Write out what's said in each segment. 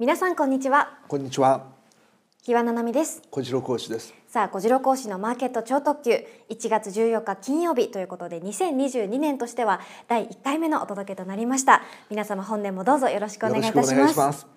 皆さんこんにちはこんにちは日和奈々美です小次郎講師ですさあ小次郎講師のマーケット超特急1月14日金曜日ということで2022年としては第1回目のお届けとなりました皆様本年もどうぞよろしくお願いいたします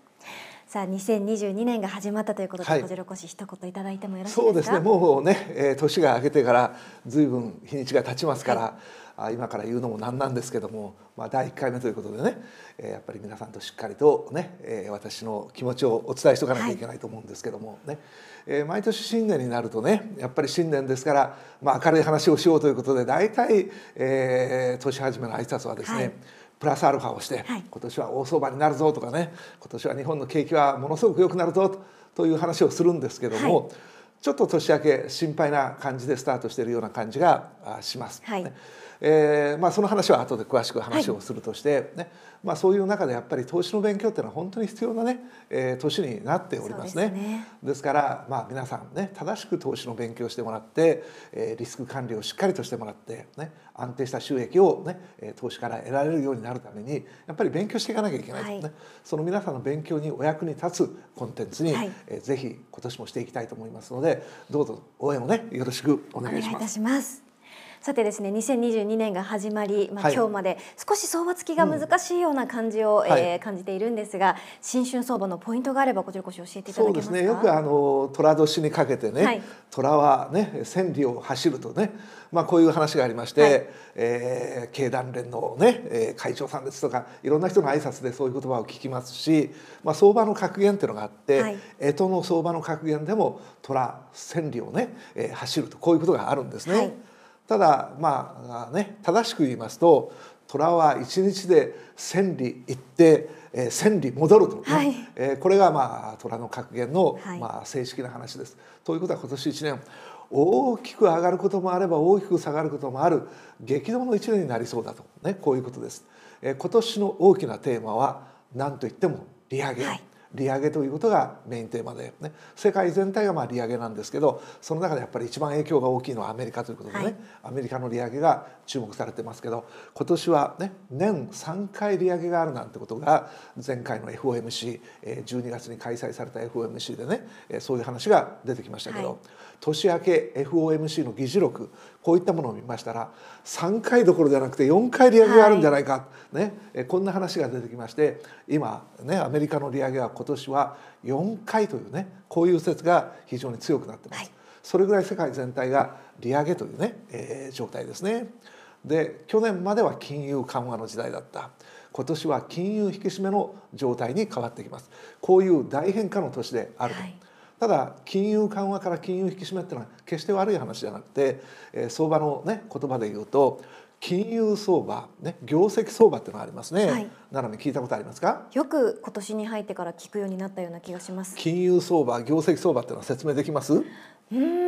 さあ2022年が始まったということで、はい、こじろこし一言いただいてもよろしいですかそうですねもうね、えー、年が明けてからずいぶん日にちが経ちますから、はいあ今から言うのも何なんですけども、まあ、第1回目ということでね、えー、やっぱり皆さんとしっかりとね、えー、私の気持ちをお伝えしておかなきゃいけないと思うんですけどもね、えー、毎年新年になるとねやっぱり新年ですから、まあ、明るい話をしようということで大体、えー、年始めの挨拶はですね、はいプラスアルファをして、はい、今年は大相場になるぞとかね今年は日本の景気はものすごく良くなるぞという話をするんですけども、はい、ちょっと年明け心配な感じでスタートしているような感じがします。はいえーまあ、その話は後で詳しく話をするとしてね、はい、まあ、そういう中でやっぱり投資の勉強っていうのは本当に必要なね、えー、年になっておりますね。ですねですから、まあ、皆さんね正しく投資の勉強してもらって、えー、リスク管理をしっかりとしてもらって、ね、安定した収益を、ね、投資から得られるようになるためにやっぱり勉強していかなきゃいけない、ね、はい、その皆さんの勉強にお役に立つコンテンツに、はい、えー、ぜひ今年もしていきたいと思いますのでどうぞ応援をねよろしくお願いします。お願いいたしますさてですね2022年が始まり、まあ、今日まで少し相場付きが難しいような感じを、うえー感じているんですが新春相場のポイントがあればこちらこそ教えていただけますか、ね、よくあの虎年にかけてね、はい、虎はね千里を走るとね、まあ、こういう話がありまして、はい、えー、経団連の、ね、え会長さんですとかいろんな人の挨拶でそういう言葉を聞きますし、まあ、相場の格言っていうのがあって、はい、干支の相場の格言でも虎千里をね、え走るとこういうことがあるんですね。はいただまあね正しく言いますと虎は一日で千里行って、えー、千里戻ると、ね、はい、えー、これがまあ虎の格言の、まあ、正式な話です。ということは今年1年大きく上がることもあれば大きく下がることもある激動の1年になりそうだと、ね、こういうことです。えー、今年の大きなテーマは何といっても利上げ、はい、利上げということがメインテーマで、ね、世界全体がまあ利上げなんですけどその中でやっぱり一番影響が大きいのはアメリカということでね、はい、アメリカの利上げが注目されてますけど今年は、ね、年3回利上げがあるなんてことが前回の FOMC12 月に開催された FOMC でねそういう話が出てきましたけど、はい、年明け FOMC の議事録こういったものを見ましたら3回どころじゃなくて4回利上げがあるんじゃないか、はい、ね、こんな話が出てきまして今、ね、アメリカの利上げは今年は4回というねこういう説が非常に強くなってます。はいそれぐらい世界全体が利上げというね、えー、状態ですね。で去年までは金融緩和の時代だった今年は金融引き締めの状態に変わってきますこういう大変化の年であると、はい、ただ金融緩和から金融引き締めっていうのは決して悪い話じゃなくて、えー、相場のね言葉で言うと金融相場、ね、業績相場っていうのがありますね、はい、奈良に聞いたことありますかよく今年に入ってから聞くようになったような気がします金融相場業績相場っていうのは説明できますうん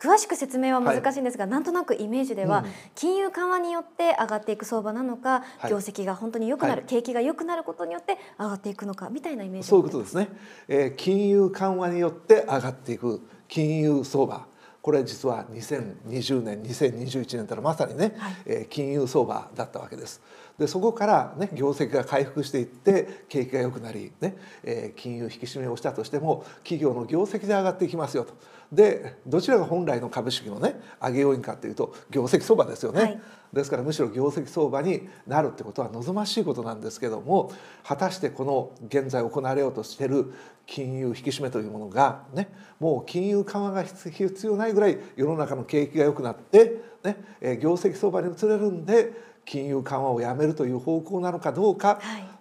詳しく説明は難しいんですが、はい、なんとなくイメージでは、金融緩和によって上がっていく相場なのか、業績が本当に良くなる、はい、景気が良くなることによって上がっていくのかみたいなイメージそういうことですね、えー、金融緩和によって上がっていく金融相場これ実は2020年2021年からまさにね、はい、えー、金融相場だったわけです。でそこから、ね、業績が回復していって景気が良くなり、ねえー、金融引き締めをしたとしても企業の業績で上がっていきますよと。でどちらが本来の株式のね上げ要因かというと業績相場ですよね、はい、ですからむしろ業績相場になるってことは望ましいことなんですけども果たしてこの現在行われようとしてる金融引き締めというものが、ね、もう金融緩和が必要ないぐらい世の中の景気が良くなって、ね、業績相場に移れるんで金融緩和をやめるという方向なのかどうか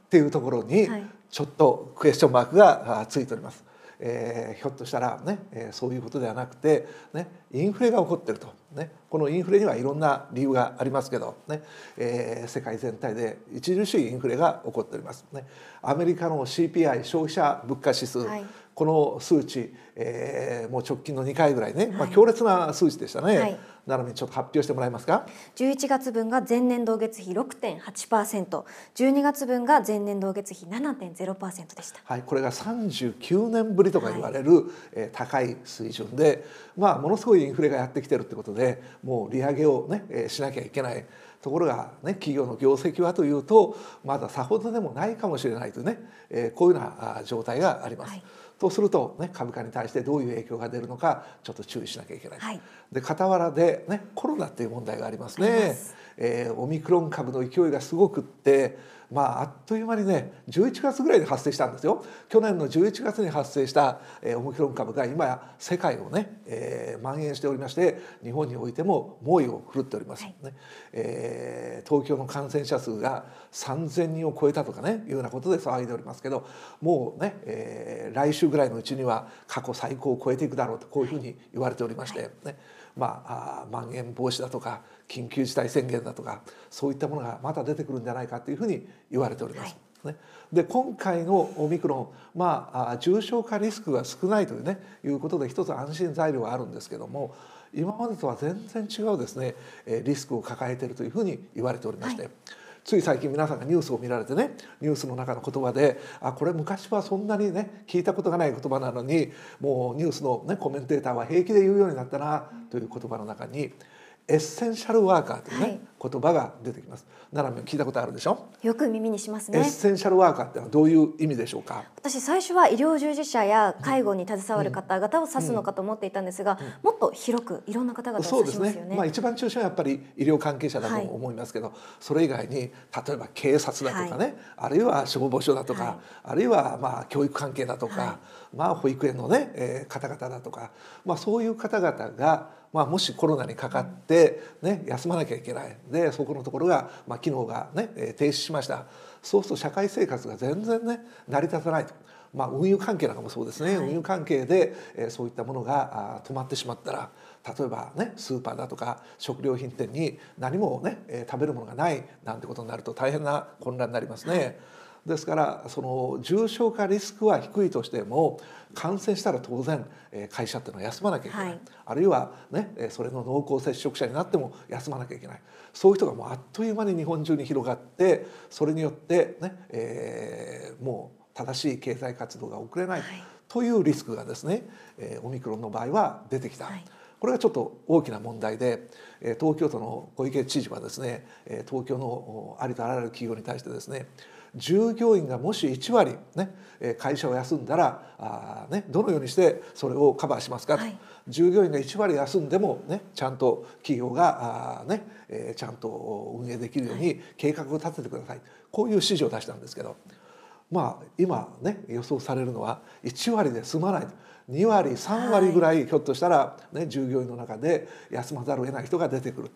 っていうところにちょっとクエスチョンマークがついております。えー、ひょっとしたらね、えー、そういうことではなくて、ね、インフレが起こってると、ね、このインフレにはいろんな理由がありますけどね、ねえー、世界全体で著しいインフレが起こっております、ね、アメリカの CPI 消費者物価指数、はいこの数値、えー、もう直近の2回ぐらいね、まあ、強烈な数値でしたね、はい、なのでちょっと発表してもらえますか十一月分が前年同月比六点八パーセント、十二月分が前年同月比七点ゼロパーセントでした、はい、これが三十九年ぶりとか言われる、はい、えー、高い水準で、まあ、ものすごいインフレがやってきてるってことでもう利上げをね、えー、しなきゃいけない。ところが、ね、企業の業績はというとまださほどでもないかもしれないというね、えー、こういうような状態があります。はいそうすると、ね、株価に対してどういう影響が出るのかちょっと注意しなきゃいけない、はい、で傍らで、ね、コロナっていう問題がありますね。すえー、オミクロン株の勢いがすごくってまあ、あっという間にね11月ぐらいで発生したんですよ去年の11月に発生した、えー、オミクロン株が今や世界をね、えー、蔓延しておりまして日本においても猛威を振るっております、ね、はい、えー、東京の感染者数が3,000人を超えたとかねいうようなことで騒いでおりますけどもうね、えー、来週ぐらいのうちには過去最高を超えていくだろうとこういうふうに言われておりまして、ね、はいまあ、まん延防止だとか緊急事態宣言だとかそういったものがまた出てくるんじゃないかというふうに言われております。はい、で今回のオミクロン、まあ、重症化リスクが少ないという,、ね、いうことで一つ安心材料はあるんですけども今までとは全然違うですねリスクを抱えているというふうに言われておりまして。はいつい最近皆さんがニュースを見られてねニュースの中の言葉であこれ昔はそんなにね聞いたことがない言葉なのにもうニュースの、ね、コメンテーターは平気で言うようになったなという言葉の中にエッセンシャルワーカーというね、はい言葉が出てきます。奈良聞いたことあるでしょ。よく耳にしますね。エッセンシャルワーカーってのはどういう意味でしょうか。私最初は医療従事者や介護に携わる方々を指すのかと思っていたんですが、もっと広くいろんな方々を指しますよね。そうですね。まあ一番中心はやっぱり医療関係者だと思いますけど、はい、それ以外に例えば警察だとかね、はい、あるいは消防署だとか、はい、あるいはまあ教育関係だとか、まあ保育園のね、えー、方々だとか、まあそういう方々がまあもしコロナにかかってね休まなきゃいけない。ででそこのところが、まあ、機能が、ね、停止しましたそうすると社会生活が全然ね成り立たないと。まあ、運輸関係なんかもそうですね、はい、運輸関係で、えそういったものが止まってしまったら例えば、ね、スーパーだとか食料品店に何もね、え食べるものがないなんてことになると大変な混乱になりますね。はいですからその重症化リスクは低いとしても感染したら当然会社っていうのは休まなきゃいけない、はい、あるいは、ね、それの濃厚接触者になっても休まなきゃいけないそういう人がもうあっという間に日本中に広がってそれによってね、えー、もう正しい経済活動が遅れないというリスクがですね、えー、オミクロンの場合は出てきた。はいこれがちょっと大きな問題で東京都の小池知事はですね東京のありとあらゆる企業に対してですね従業員がもし1割、ね、会社を休んだらあ、ね、どのようにしてそれをカバーしますかと、はい、従業員が1割休んでも、ね、ちゃんと企業があ、ねえちゃんと運営できるように計画を立ててください、はい、こういう指示を出したんですけど。まあ、今、ね、予想されるのは1割で済まない2割3割ぐらい、ひょっとしたら、ね、従業員の中で休まざるを得ない人が出てくる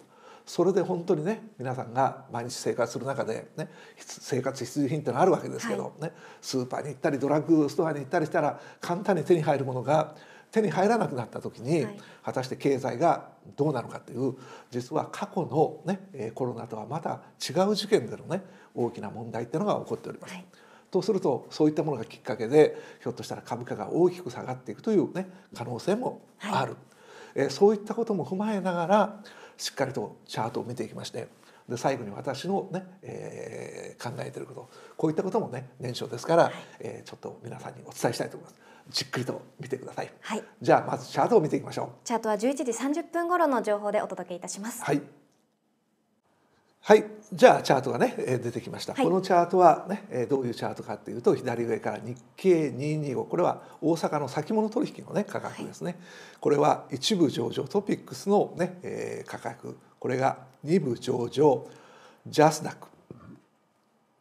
それで本当にね皆さんが毎日生活する中で、ね、生活必需品っていうのあるわけですけど、ね、はい、スーパーに行ったりドラッグストアに行ったりしたら簡単に手に入るものが手に入らなくなった時に、果たして経済がどうなのかという実は過去の、ね、コロナとはまた違う事件での、ね、大きな問題っていうのが起こっております。はいとするとそういったものがきっかけでひょっとしたら株価が大きく下がっていくという、ね、可能性もある、え、はい、そういったことも踏まえながらしっかりとチャートを見ていきましてで最後に私のね、えー、考えていることこういったこともね年初ですから、はい、えー、ちょっと皆さんにお伝えしたいと思いますじっくりと見てください、はい、じゃあまずチャートを見ていきましょうチャートは11時30分頃の情報でお届けいたしますはいはい、じゃあチャートがね出てきました、はい、このチャートは、ね、どういうチャートかっていうと左上から日経225これは大阪の先物取引の、ね、価格ですね、はい、これは一部上場トピックスのね、え価格これが二部上場ジャスダック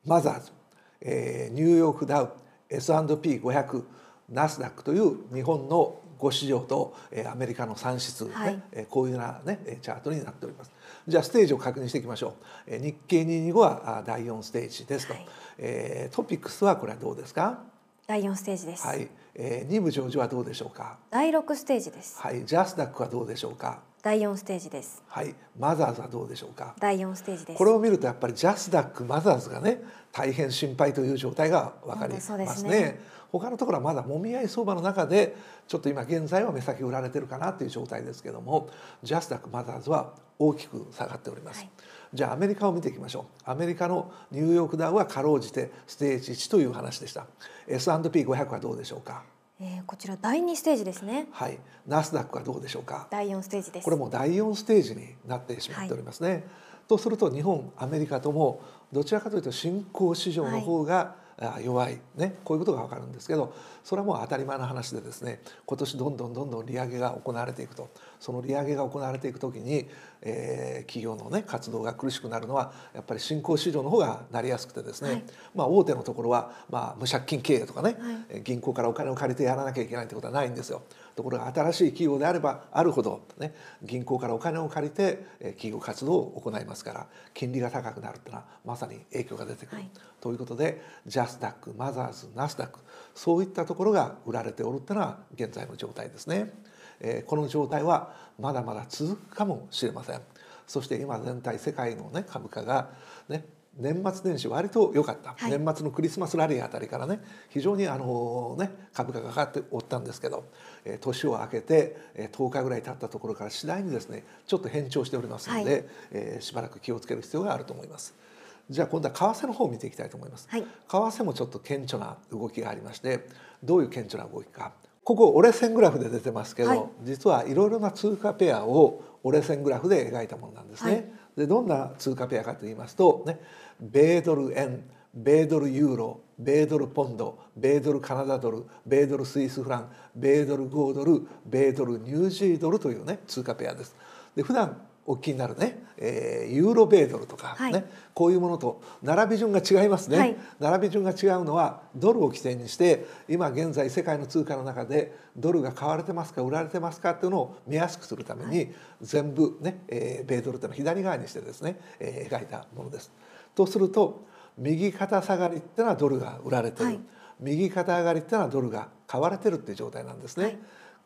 マザーズ、えニューヨークダウ S&P500 ナスダックという日本の5市場とアメリカの3出、ねはい、こういうような、ね、チャートになっております。じゃあステージを確認していきましょう、えー、日経225は第4ステージですと、はい、えー、トピックスはこれはどうですか第4ステージです、はいえー、2部上場はどうでしょうか第6ステージですはいジャスダックはどうでしょうか第四ステージです。はい、マザーズはどうでしょうか。第四ステージです。これを見るとやっぱりジャスダックマザーズがね大変心配という状態がわかりますね。すね他のところはまだもみ合い相場の中でちょっと今現在は目先売られてるかなという状態ですけども、ジャスダックマザーズは大きく下がっております。はい、じゃあアメリカを見ていきましょうアメリカのニューヨークダウはかろうじてステージ1という話でした S&P500 はどうでしょうかえー、こちら第二ステージですね。はい、ナスダックはどうでしょうか。第四ステージです。これも第四ステージになってしまっておりますね。はい、とすると日本、アメリカともどちらかというと新興市場の方が弱い、ね、こういうことが分かるんですけどそれはもう当たり前の話でですね今年どんどんどんどん利上げが行われていくとその利上げが行われていく時に、えー、企業の、ね、活動が苦しくなるのはやっぱり新興市場の方がなりやすくてですね、はい、まあ、大手のところは、まあ、無借金経営とかね、はい、銀行からお金を借りてやらなきゃいけないってことはないんですよ。ところが新しい企業であればあるほど、ね、銀行からお金を借りて企業活動を行いますから金利が高くなるというのはまさに影響が出てくる、はい、ということでジャスダックマザーズナスダックそういったところが売られておるというのは現在の状態ですね。えこの状態はまだまだ続くかもしれません。そして今全体世界の、ね、株価が、ね、年末年始割と良かった、はい、年末のクリスマスラリーあたりからね非常にあの、ね、株価が上がっておったんですけど、えー、年を明けて、えー、10日ぐらい経ったところから次第にですねちょっと変調しておりますので、はい、えー、しばらく気をつける必要があると思います。じゃあ今度は為替の方を見ていきたいと思います、はい、為替もちょっと顕著な動きがありましてどういう顕著な動きかここ折れ線グラフで出てますけど、はい、実はいろいろな通貨ペアを折れ線グラフで描いたものなんですね。でどんな通貨ペアかと言いますと、ね、米ドル円米ドルユーロ米ドルポンド米ドルカナダドル米ドルスイスフラン米ドル5ドル米ドルニュージードルというね通貨ペアです。で普段お聞きになるね、えー、ユーロ米ドルとかね、はい、こういうものと並び順が違いますね、はい、並び順が違うのはドルを起点にして今現在世界の通貨の中でドルが買われてますか売られてますかっていうのを見やすくするために、はい、全部ね、えー、米ドルっていうのは左側にしてですね、えー、描いたものです。とすると右肩下がりっていうのはドルが売られてる、右肩上がりっていうのはドルが買われてるっていう状態なんですね。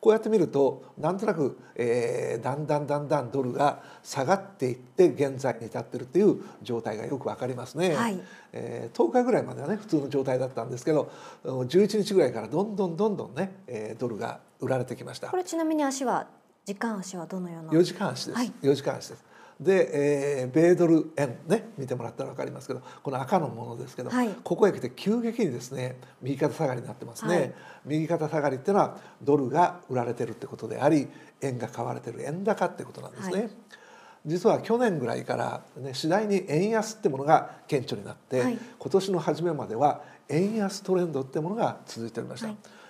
こうやって見るとなんとなく、えー、だんだんだんだんドルが下がっていって現在に至ってるっていう状態がよくわかりますね、はい、えー、10日ぐらいまではね普通の状態だったんですけど11日ぐらいからどんどんどんどんね、えー、ドルが売られてきましたこれちなみに足は時間足はどのような4時間足です、はい、時間足ですで、えー、米ドル円ね見てもらったら分かりますけどこの赤のものですけど、はい、ここへ来て急激にですね右肩下がりになってますね、はい、右肩下がりっていうのはドルが売られてるってことであり円が買われてる円高ってことなんですね。はい、実は去年ぐらいから、ね、次第に円安ってものが顕著になって、今年の初めまでは円安トレンドってものが続いておりました、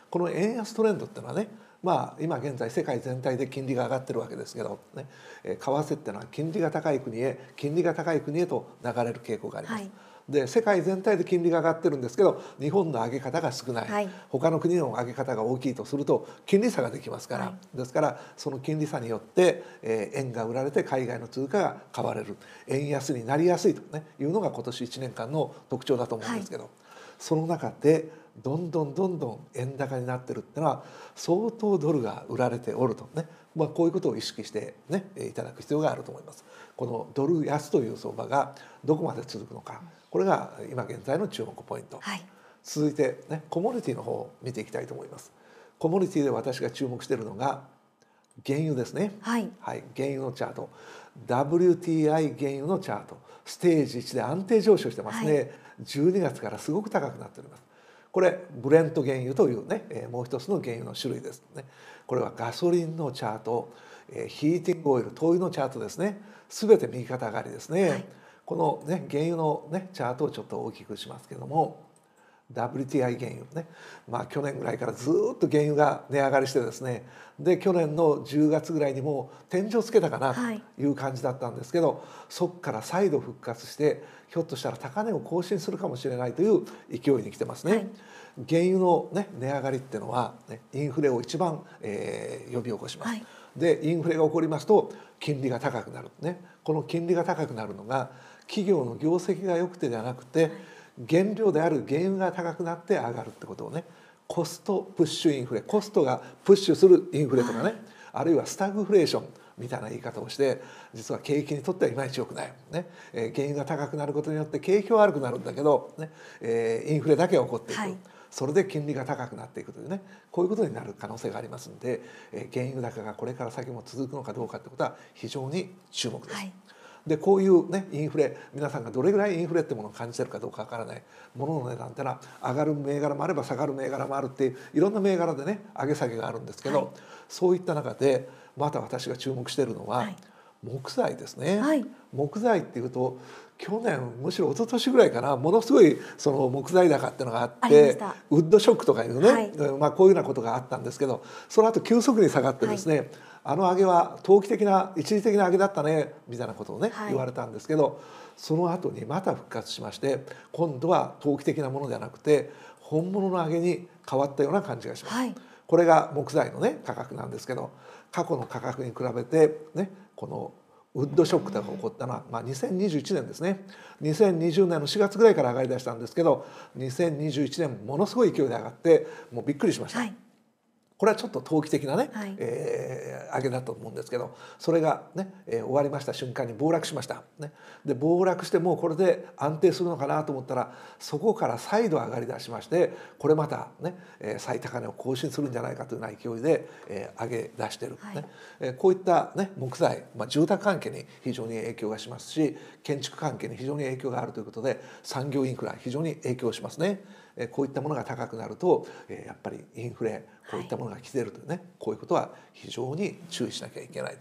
この円安トレンドってのはねまあ、今現在世界全体で金利が上がってるわけですけど、ね、為替っていうのは金利が高い国へ金利が高い国へと流れる傾向があります。はいで世界全体で金利が上がってるんですけど日本の上げ方が少ない、はい、他の国の上げ方が大きいとすると金利差ができますから、はい、ですからその金利差によって、えー、円が売られて海外の通貨が買われる円安になりやすいと、ね、いうのが今年1年間の特徴だと思うんですけど、はい、その中でどんどんどんどん円高になってるってのは相当ドルが売られておるとね、まあ、こういうことを意識してねいただく必要があると思います。このドル安という相場がどこまで続くのかこれが今現在の注目ポイント、はい、続いて、ね、コモディティの方を見ていきたいと思います。コモディティで私が注目しているのが原油ですね、はい、はい、原油のチャート WTI 原油のチャートステージ1で安定上昇してますね、はい、12月からすごく高くなっておりますこれブレント原油というね、もう一つの原油の種類です、ね、これはガソリンのチャート、えー、ヒーティングオイル灯油のチャートですね全て右肩上がりですね、はい、この、ね、原油の、ね、チャートをちょっと大きくしますけども WTI 原油ね、まあ、去年ぐらいからずっと原油が値上がりしてですねで去年の10月ぐらいにも天井つけたかなという感じだったんですけど、はい、そこから再度復活してひょっとしたら高値を更新するかもしれないという勢いに来てますね。はい、原油の、ね、値上がりっていうのは、ね、インフレを一番、えー、呼び起こします。はい、でインフレが起こりますと金利が高くなる、ね、この金利が高くなるのが企業の業績が良くてじゃなくて、原料である原油が高くなって上がるってことをねコストプッシュインフレコストがプッシュするインフレとかね、はい、あるいはスタグフレーションみたいな言い方をして実は景気にとってはいまいちよくない、ねえー、原油が高くなることによって景気は悪くなるんだけど、ねえー、インフレだけは起こっていく、はい、それで金利が高くなっていくというねこういうことになる可能性がありますので、えー、原油高がこれから先も続くのかどうかってことは非常に注目です。はいでこういう、ね、インフレ皆さんがどれぐらいインフレってものを感じてるかどうかわからないものの値段ってのは上がる銘柄もあれば下がる銘柄もあるっていういろんな銘柄でね上げ下げがあるんですけど、はい、そういった中でまた私が注目しているのは、はい、木材ですね、はい、木材っていうと去年むしろ一昨年ぐらいかなものすごいその木材高っていうのがあってウッドショックとかいうね、はい、まあ、こういうようなことがあったんですけどその後急速に下がってですね、はい、あの上げは投機的な一時的な上げだったねみたいなことをね、はい、言われたんですけどその後にまた復活しまして今度は投機的なものじゃなくて本物の上げに変わったような感じがします。これが木材のね価格なんですけど過去の価格に比べてねこのウッドショックとか起こったのは、まあ、2021年ですね2020年の4月ぐらいから上がりだしたんですけど2021年ものすごい勢いで上がってもうびっくりしました。はいこれはちょっと投機的なね、はい、えー、上げだと思うんですけどそれがね、えー、終わりました瞬間に暴落しました、ね、で暴落してもうこれで安定するのかなと思ったらそこから再度上がりだしましてこれまたね、えー、最高値を更新するんじゃないかというような勢いで、えー、上げ出してる、はい、ねえー、こういった、ね、木材、まあ、住宅関係に非常に影響がしますし建築関係に非常に影響があるということで産業インフラ非常に影響しますね。えこういったものが高くなると、えやっぱりインフレこういったものが来てるというね、はい、こういうことは非常に注意しなきゃいけない。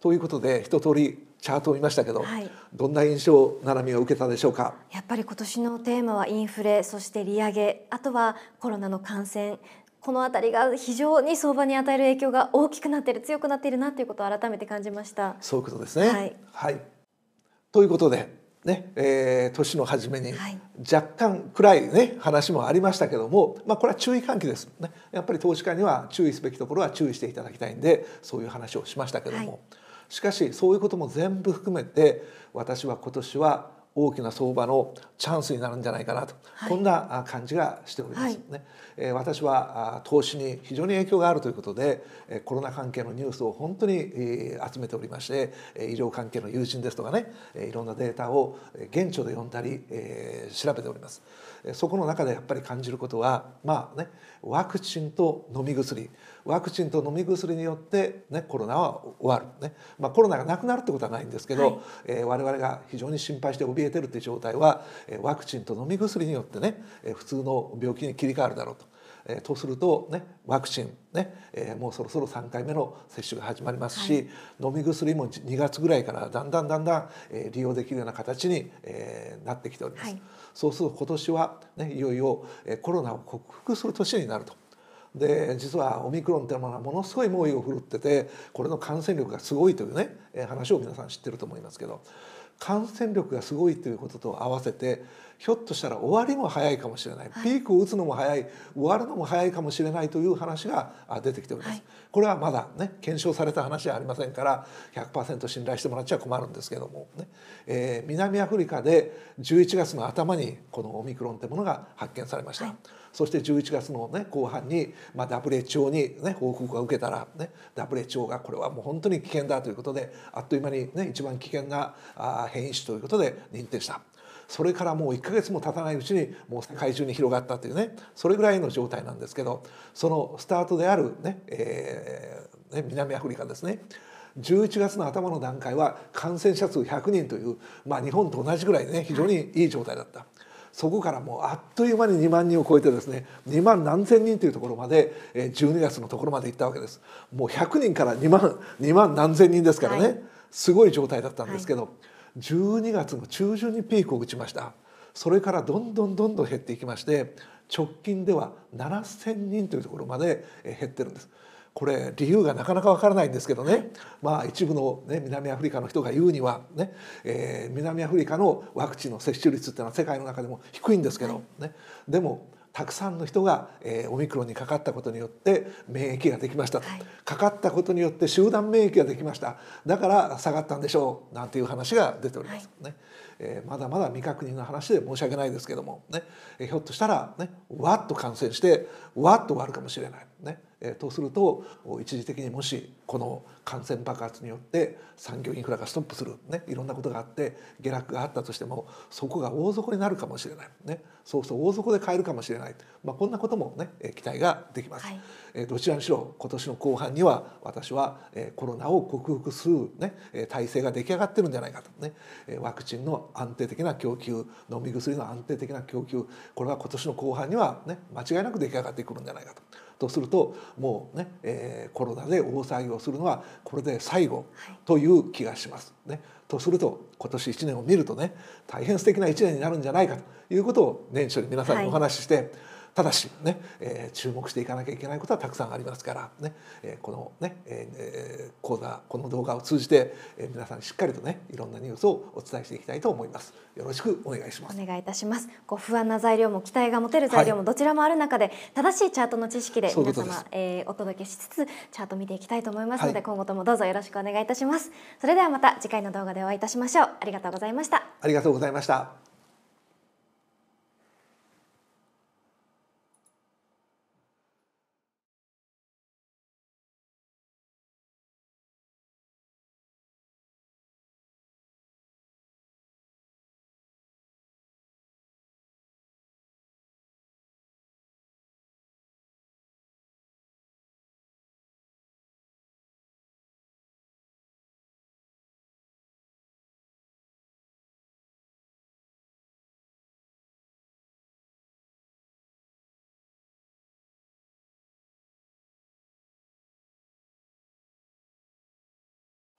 ということで一通りチャートを見ましたけど、はい、どんな印象並みを受けたでしょうかやっぱり今年のテーマはインフレそして利上げあとはコロナの感染この辺りが非常に相場に与える影響が大きくなっている強くなっているなということを改めて感じましたそういうことですね、はい、はい、ということでねえー、年の初めに若干暗い、ね、話もありましたけども、まあ、これは注意喚起です、ね、やっぱり投資家には注意すべきところは注意していただきたいんでそういう話をしましたけども、はい、しかしそういうことも全部含めて私は今年は大きな相場のチャンスになるんじゃないかなと、はい、こんな感じがしております、ね、え、はい、私は投資に非常に影響があるということでコロナ関係のニュースを本当に集めておりまして医療関係の友人ですとかねいろんなデータを現地で読んだり調べております。そこの中でやっぱり感じることはまあねワクチンと飲み薬ワクチンと飲み薬によって、ね、コロナは終わる、ねまあ、コロナがなくなるってことはないんですけど、はいえー、我々が非常に心配して怯えてるっていう状態は、えワクチンと飲み薬によってね、え普通の病気に切り替わるだろうと。えー、とすると、ね、ワクチンね、ねえー、もうそろそろ3回目の接種が始まりますし、はい、飲み薬も2月ぐらいからだんだんだんだん、えー、利用できるような形に、えー、なってきております。はい、そうすると今年は、ね、いよいよ、えー、コロナを克服する年になると。で実はオミクロンというものはものすごい猛威を振るっててこれの感染力がすごいというね話を皆さん知ってると思いますけど感染力がすごいということと合わせてひょっとしたら終わりも早いかもしれない、はい、ピークを打つのも早い終わるのも早いかもしれないという話が出てきております、はい、これはまだね検証された話はありませんから100%信頼してもらっちゃ困るんですけどもね、えー、南アフリカで11月の頭にこのオミクロンというものが発見されました、はい、そして11月の、ね、後半に、まあ、WHO に、ね、報告が受けたら、ね、WHO がこれはもう本当に危険だということであっという間に、ね、一番危険な変異種ということで認定した。それからもう1ヶ月も経たないうちにもう世界中に広がったというねそれぐらいの状態なんですけどそのスタートであるね、えー、ね南アフリカですね11月の頭の段階は感染者数100人という、まあ、日本と同じぐらいね非常にいい状態だった。そこからもうあっという間に2万人を超えてですね2万何千人というところまで12月のところまで行ったわけですもう100人から2万2万何千人ですからね、はい、すごい状態だったんですけど、はい12月の中旬にピークを打ちましたそれからどんどんどんどん減っていきまして直近では7,000人というところまで減ってるんです。これ理由がなかなかわからないんですけどね、まあ、一部の、ね、南アフリカの人が言うにはね、ねえー、南アフリカのワクチンの接種率っていうのは世界の中でも低いんですけど、ね、でもたくさんの人が、えー、オミクロンにかかったことによって免疫ができました、はい、かかったことによって集団免疫ができましただから下がったんでしょうなんていう話が出ておりますね、はい、えー、まだまだ未確認の話で申し訳ないですけどもね、えー、ひょっとしたらねわっと感染してわっと終わるかもしれないね。えとすると一時的にもしこの感染爆発によって産業インフラがストップする、ね、いろんなことがあって下落があったとしてもそこが大底になるかもしれない、ね、そうそう大底で買えるかもしれない、まあ、こんなことも、ね、期待ができます。はい、どちらにしろ今年の後半には私はコロナを克服する、ね、体制が出来上がってるんじゃないかと、ね、ワクチンの安定的な供給飲み薬の安定的な供給これは今年の後半には、ね、間違いなく出来上がってくるんじゃないかと。とするともうね、えー、コロナで大騒ぎをするのはこれで最後という気がします。ね、とすると今年1年を見るとね大変素敵な1年になるんじゃないかということを年初に皆さんにお話しして、はいただしね、えー、注目していかなきゃいけないことはたくさんありますからね、えー、このね、えー、講座この動画を通じて、えー、皆さんしっかりとねいろんなニュースをお伝えしていきたいと思います。よろしくお願いします。お願いいたします。こう不安な材料も期待が持てる材料もどちらもある中で、はい、正しいチャートの知識で皆様うえー、お届けしつつチャート見ていきたいと思いますので、はい、今後ともどうぞよろしくお願いいたします。それではまた次回の動画でお会いいたしましょう。ありがとうございました。ありがとうございました。